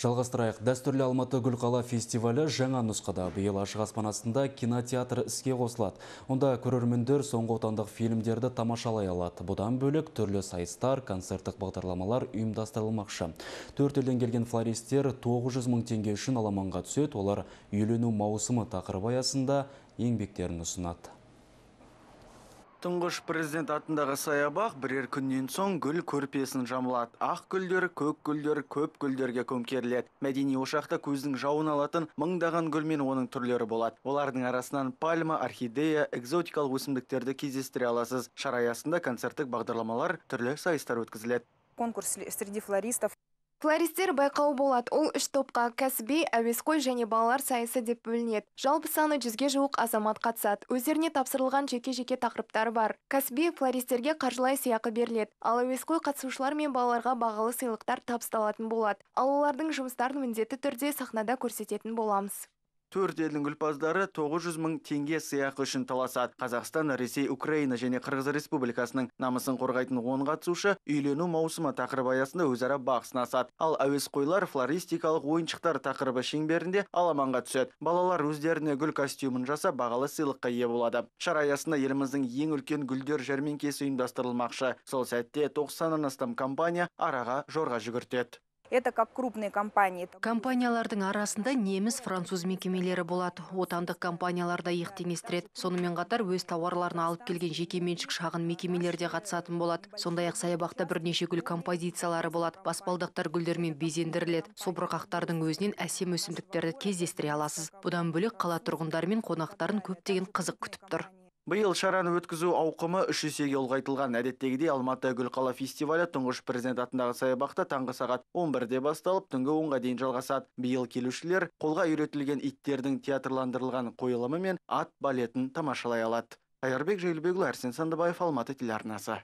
Жалғастырайық, дәстүрлі Алматы Гүлқала фестивалі жаңа нұсқада биыл ашық аспан астында кинотеатр іске қосылады. Онда көрермендер соңғы отандық фильмдерді тамашалай алады. Бұдан бөлек түрлі сайыстар, концерттік бағдарламалар ұйымдастырылмақшы. Төрт елден келген флористер 900 мың теңге үшін аламанға түседі. Олар үйлену маусымы тақырыбы аясында еңбектерін ұсынады тұңғыш президент атындағы саябақ бірер күннен соң гүл көрпесін жамылады ақ гүлдер көк гүлдер көп гүлдерге көмкеріледі мәдени ошақта көздің жауын алатын мыңдаған гүл оның түрлері болады олардың арасынан пальма орхидея экзотикалық өсімдіктерді кездестіре аласыз шара аясында концерттік бағдарламалар түрлі сайыстар өткізіледі конкурс среди флористов флористер байқауы болады ол үш топқа кәсіби әуесқой және балалар сайысы деп бөлінеді жалпы саны жүзге жуық азамат қатысады өздеріне тапсырылған жеке жеке тақырыптар бар кәсіби флористерге қаржылай сыйақы беріледі ал әуесқой қатысушылар мен балаларға бағалы сыйлықтар табысталатын болады ал олардың жұмыстарын міндетті түрде сахнада көрсететін боламыз төрт елдің гүлпаздары 900 мың теңге сыйақы үшін таласады қазақстан ресей украина және қырғыз республикасының намысын қорғайтын он қатысушы үйлену маусымы тақырыбы аясында өзара бақ сынасады ал әуесқойлар флористикалық ойыншықтар тақырыбы шеңберінде аламанға түседі балалар өздеріне гүл костюмін жасап бағалы сыйлыққа ие болады шара аясында еліміздің ең үлкен гүлдер жәрмеңкесі ұйымдастырылмақшы сол сәтте тоқсаннан астам компания араға жорға жүгіртеді Это как крупные компании. Компаниялардың арасында неміс, француз мекемелері болады. Отандық компанияларда иық теңестіреді. Сонымен қатар өз тауарларын алып келген жеке меншік шағын мекемелерде қатысатын болады. Сондай-ақ саябақта бірнеше гүл композициялары болады. Баспалдақтар гүлдермен безендіріледі. Собырқақтардың өзінен әсем өсімдіктерді кездестіре аласыз. Бұдан бөлек қала тұрғындары мен қонақтарын көптеген қызық күтіп тұр биыл шараны өткізу ауқымы үш есеге ұлғайтылған әдеттегідей алматы гүлқала фестивалі тұңғыш президент атындағы саябақта таңғы сағат 11-де басталып түнгі онға дейін жалғасады биыл келушілер қолға үйретілген иттердің театрландырылған қойылымы мен ат балетін тамашалай алады қайырбек жейлібекұлы әрсен сандыбаев алматы телеарнасы